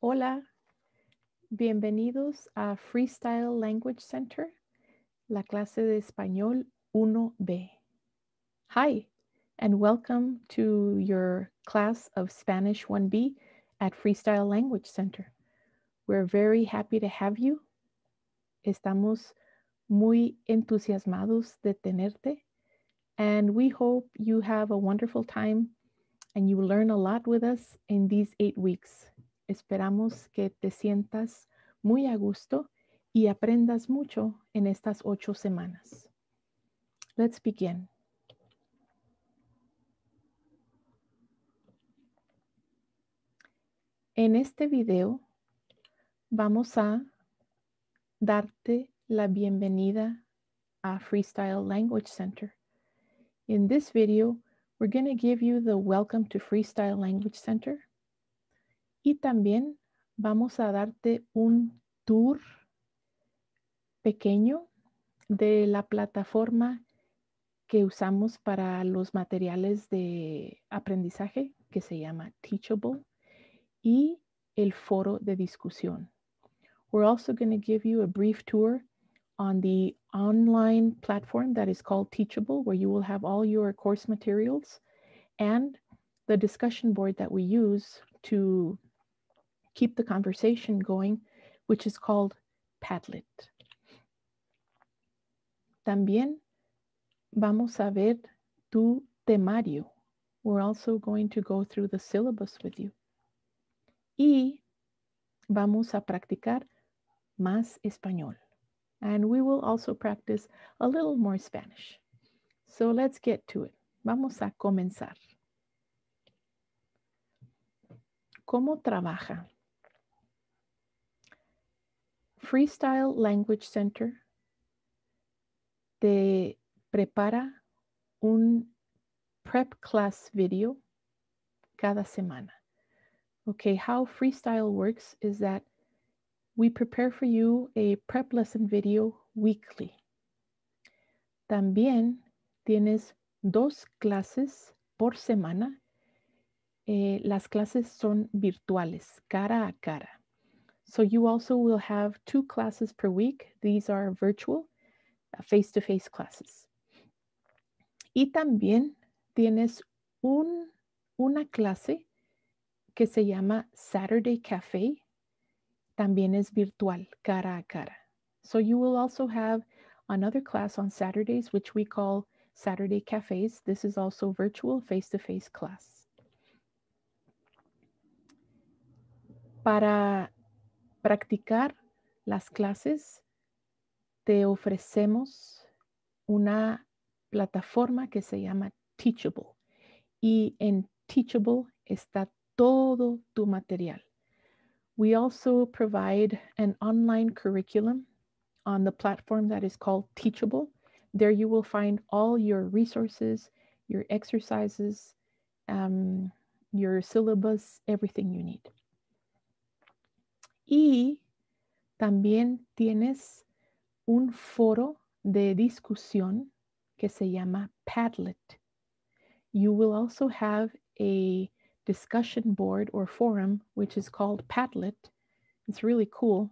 Hola, bienvenidos a Freestyle Language Center, la clase de español 1B. Hi, and welcome to your class of Spanish 1B at Freestyle Language Center. We're very happy to have you. Estamos muy entusiasmados de tenerte, and we hope you have a wonderful time and you learn a lot with us in these eight weeks Esperamos que te sientas muy a gusto y aprendas mucho en estas ocho semanas. Let's begin. En este video vamos a darte la bienvenida a Freestyle Language Center. In this video, we're going to give you the Welcome to Freestyle Language Center y también vamos a darte un tour pequeño de la plataforma que usamos para los materiales de aprendizaje que se llama Teachable y el foro de discusión. We're also going to give you a brief tour on the online platform that is called Teachable, where you will have all your course materials and the discussion board that we use to keep the conversation going, which is called Padlet. También vamos a ver tu temario. We're also going to go through the syllabus with you. Y vamos a practicar más español. And we will also practice a little more Spanish. So let's get to it. Vamos a comenzar. ¿Cómo trabaja? Freestyle Language Center te prepara un prep class video cada semana. Okay, how Freestyle works is that we prepare for you a prep lesson video weekly. También tienes dos clases por semana. Eh, las clases son virtuales, cara a cara. So you also will have two classes per week. These are virtual, uh, face-to-face -face classes. Y también tienes un, una clase que se llama Saturday Cafe. También es virtual, cara a cara. So you will also have another class on Saturdays, which we call Saturday Cafes. This is also virtual face-to-face -face class. Para practicar las clases, te ofrecemos una plataforma que se llama Teachable. Y en Teachable está todo tu material. We also provide an online curriculum on the platform that is called Teachable. There you will find all your resources, your exercises, um, your syllabus, everything you need. Y también tienes un foro de discusión que se llama Padlet. You will also have a discussion board or forum, which is called Padlet. It's really cool.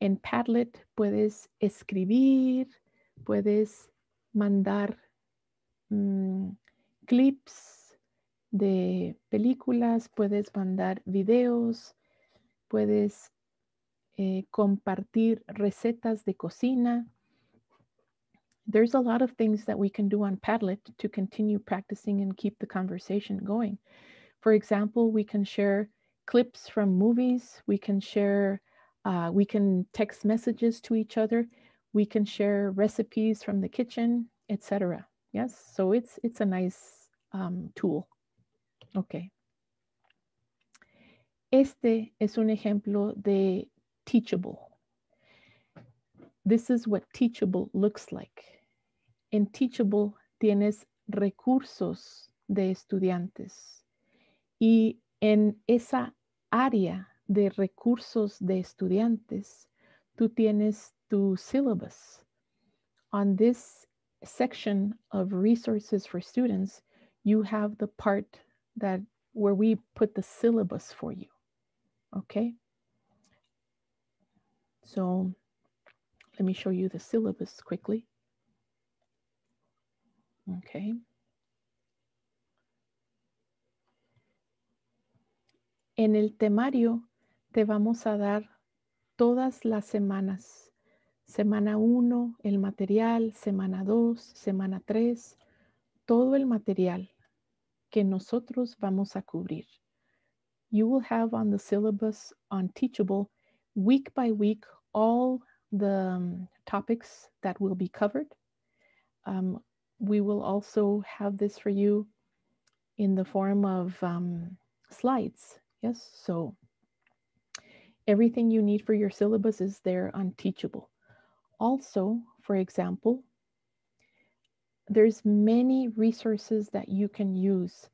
En Padlet puedes escribir, puedes mandar mm, clips de películas, puedes mandar videos, puedes eh, compartir recetas de cocina. There's a lot of things that we can do on Padlet to continue practicing and keep the conversation going. For example, we can share clips from movies, we can share, uh, we can text messages to each other, we can share recipes from the kitchen, etc. Yes, so it's it's a nice um, tool. Okay. Este es un ejemplo de teachable. This is what teachable looks like. En teachable tienes recursos de estudiantes y en esa área de recursos de estudiantes, tú tienes tu syllabus. On this section of resources for students, you have the part that where we put the syllabus for you. Okay. So let me show you the syllabus quickly. Okay. En el temario te vamos a dar todas las semanas. Semana 1, el material, semana 2, semana 3, todo el material que nosotros vamos a cubrir. you will have on the syllabus on Teachable week by week all the um, topics that will be covered. Um, we will also have this for you in the form of um, slides. Yes, so everything you need for your syllabus is there on Teachable. Also, for example, there's many resources that you can use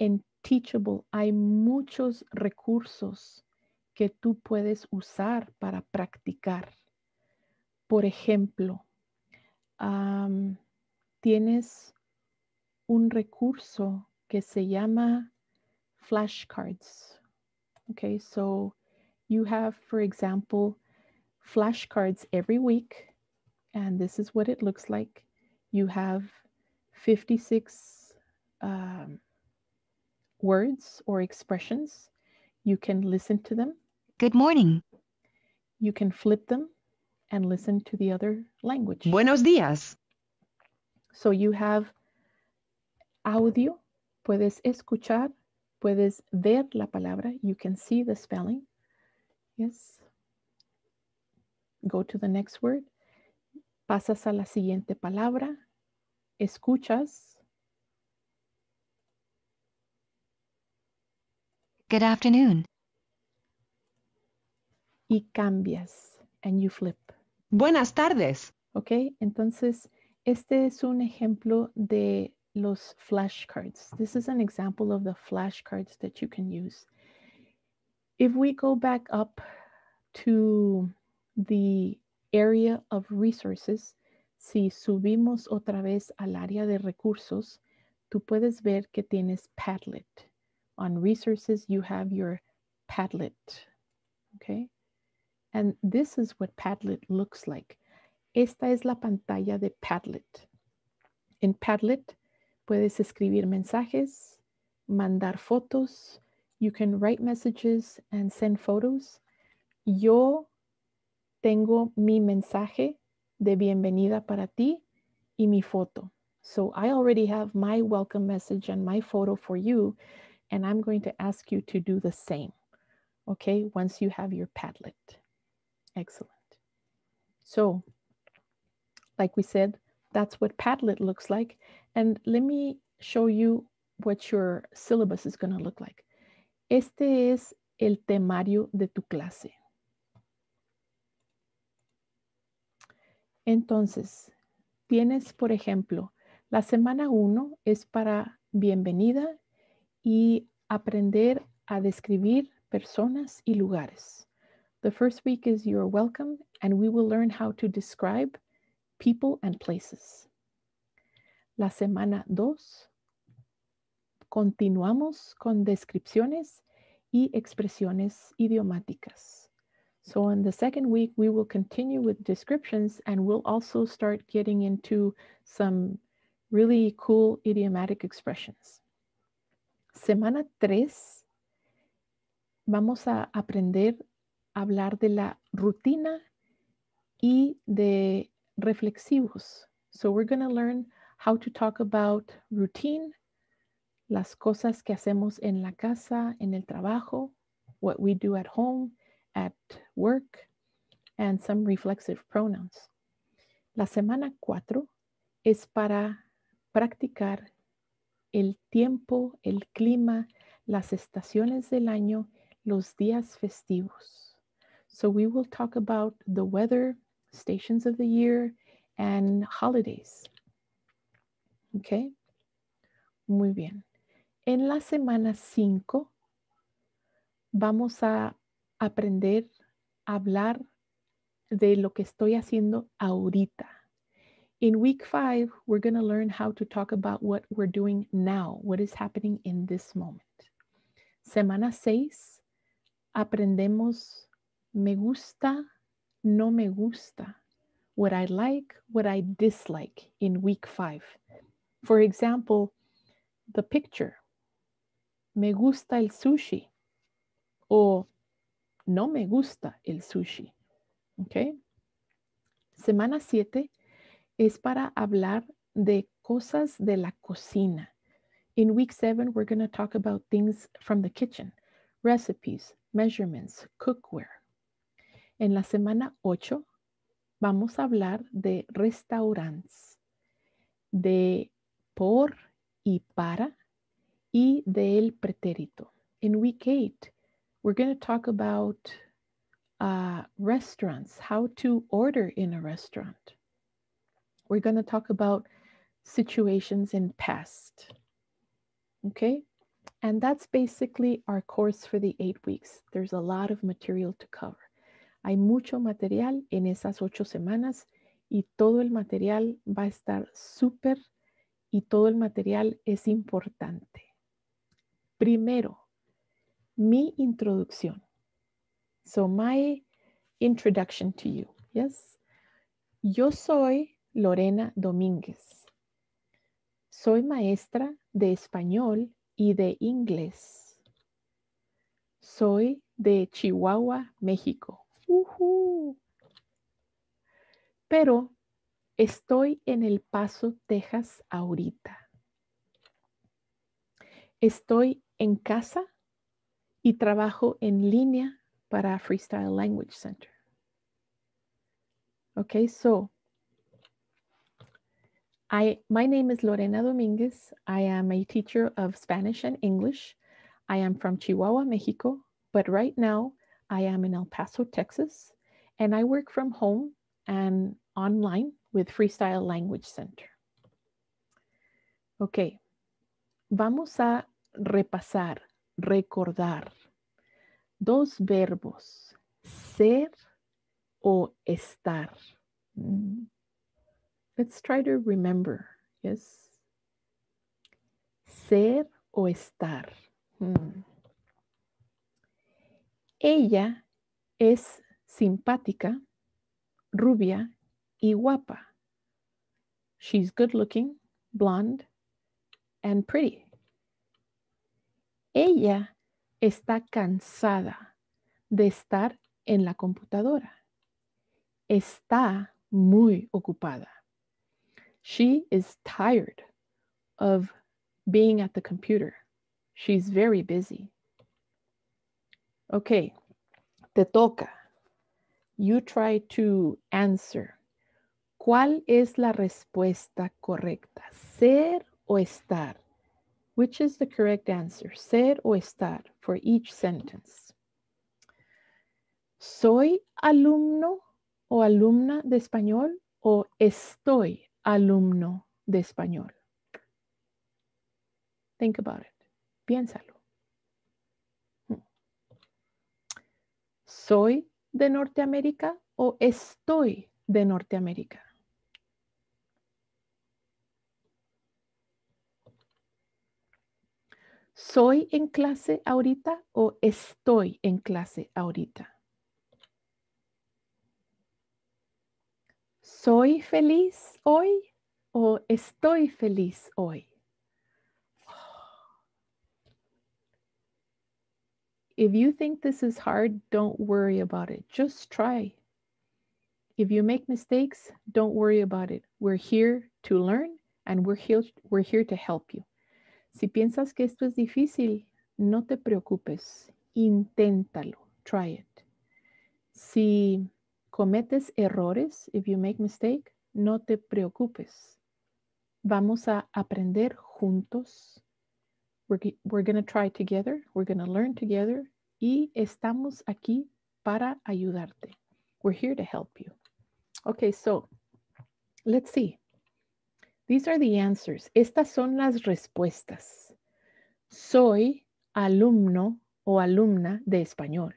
en Teachable hay muchos recursos que tú puedes usar para practicar. Por ejemplo, um, tienes un recurso que se llama flashcards. Okay, so you have, for example, flashcards every week, and this is what it looks like. You have 56 um, words or expressions. You can listen to them. Good morning. You can flip them and listen to the other language. Buenos días. So you have audio, puedes escuchar, puedes ver la palabra, you can see the spelling. Yes. Go to the next word. Pasas a la siguiente palabra. Escuchas Good afternoon. Y cambias, and you flip. Buenas tardes. Ok, entonces este es un ejemplo de los flashcards. This is an example of the flashcards that you can use. If we go back up to the area of resources, si subimos otra vez al área de recursos, tú puedes ver que tienes Padlet on resources, you have your Padlet, okay? And this is what Padlet looks like. Esta es la pantalla de Padlet. In Padlet puedes escribir mensajes, mandar fotos, you can write messages and send photos. Yo tengo mi mensaje de bienvenida para ti y mi foto. So I already have my welcome message and my photo for you and I'm going to ask you to do the same, okay, once you have your Padlet. Excellent. So, like we said, that's what Padlet looks like. And let me show you what your syllabus is going to look like. Este es el temario de tu clase. Entonces, tienes, por ejemplo, la semana 1 es para bienvenida y aprender a describir personas y lugares. The first week is your Welcome, and we will learn how to describe people and places. La semana 2, continuamos con descripciones y expresiones idiomáticas. So in the second week, we will continue with descriptions and we'll also start getting into some really cool idiomatic expressions. semana 3 vamos a aprender a hablar de la rutina y de reflexivos. So we're going to learn how to talk about routine, las cosas que hacemos en la casa, en el trabajo, what we do at home, at work, and some reflexive pronouns. La semana 4 es para practicar el tiempo, el clima, las estaciones del año, los días festivos. So we will talk about the weather, stations of the year, and holidays. Okay? Muy bien. En la semana 5 vamos a aprender a hablar de lo que estoy haciendo ahorita. In week five, we're going to learn how to talk about what we're doing now, what is happening in this moment. Semana seis, aprendemos me gusta, no me gusta, what I like, what I dislike in week five. For example, the picture, me gusta el sushi, or no me gusta el sushi. Okay? Semana siete, es para hablar de cosas de la cocina. In week seven, we're going to talk about things from the kitchen, recipes, measurements, cookware. En la semana ocho, vamos a hablar de restaurantes, de por y para y del pretérito. In week eight, we're going to talk about uh, restaurants, how to order in a restaurant we're going to talk about situations in past. Okay, and that's basically our course for the eight weeks. There's a lot of material to cover. Hay mucho material en esas ocho semanas y todo el material va a estar súper y todo el material es importante. Primero, mi introducción. So my introduction to you, yes? Yo soy Lorena Domínguez. Soy maestra de español y de inglés. Soy de Chihuahua, México. Pero estoy en El Paso, Texas ahorita. Estoy en casa y trabajo en línea para Freestyle Language Center. Ok, so I, my name is Lorena Dominguez. I am a teacher of Spanish and English. I am from Chihuahua, Mexico, but right now I am in El Paso, Texas, and I work from home and online with Freestyle Language Center. Ok, vamos a repasar, recordar dos verbos, ser o estar. Mm -hmm. Let's try to remember. Yes. Ser o estar. Hmm. Ella es simpática, rubia y guapa. She's good looking, blonde, and pretty. Ella está cansada de estar en la computadora. Está muy ocupada. She is tired of being at the computer. She's very busy. Okay, te toca. You try to answer. ¿Cuál es la respuesta correcta? Ser o estar? Which is the correct answer? Ser o estar for each sentence. ¿Soy alumno o alumna de español o estoy alumno de español. Think about it. Piénsalo. Hmm. ¿Soy de Norteamérica o estoy de Norteamérica? ¿Soy en clase ahorita o estoy en clase ahorita? ¿Soy feliz hoy o estoy feliz hoy? If you think this is hard, don't worry about it. Just try. If you make mistakes, don't worry about it. We're here to learn and we're here, we're here to help you. Si piensas que esto es difícil, no te preocupes. Inténtalo. Try it. Si cometes errores, if you make mistake, no te preocupes. Vamos a aprender juntos. We're, going to try together. We're going to learn together. Y estamos aquí para ayudarte. We're here to help you. Okay, so let's see. These are the answers. Estas son las respuestas. Soy alumno o alumna de español.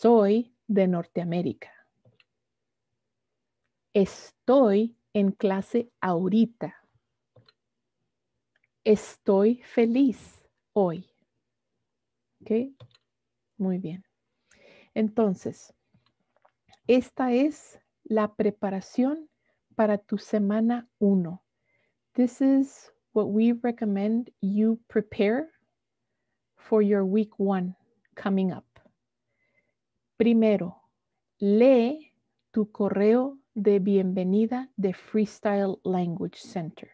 Soy de Norteamérica. Estoy en clase ahorita. Estoy feliz hoy. Muy bien. Entonces, esta es la preparación para tu semana uno. This is what we recommend you prepare for your week one coming up. Primero, lee tu correo de bienvenida de Freestyle Language Center.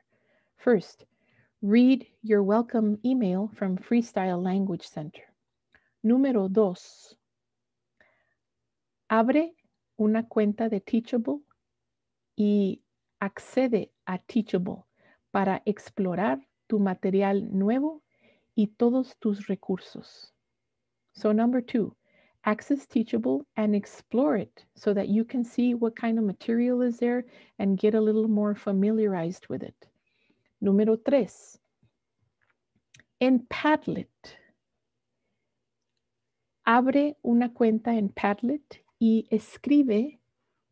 First, read your welcome email from Freestyle Language Center. Número dos, abre una cuenta de Teachable y accede a Teachable para explorar tu material nuevo y todos tus recursos. So number two, access Teachable and explore it so that you can see what kind of material is there and get a little more familiarized with it. Número tres, en Padlet. Abre una cuenta en Padlet y escribe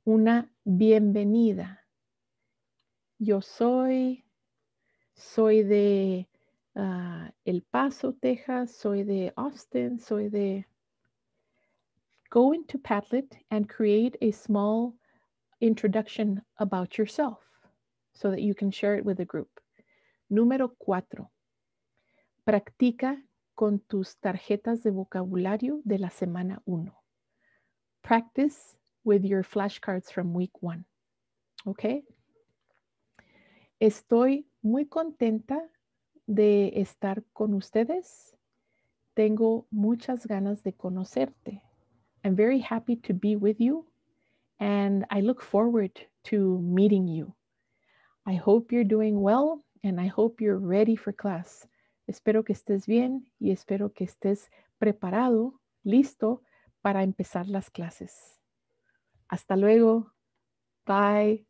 una bienvenida. Yo soy, soy de uh, El Paso, Texas, soy de Austin, soy de go into Padlet and create a small introduction about yourself so that you can share it with the group. Número cuatro, practica con tus tarjetas de vocabulario de la semana uno. Practice with your flashcards from week one. Okay? Estoy muy contenta de estar con ustedes. Tengo muchas ganas de conocerte. I'm very happy to be with you, and I look forward to meeting you. I hope you're doing well, and I hope you're ready for class. Espero que estés bien y espero que estés preparado, listo para empezar las clases. Hasta luego. Bye.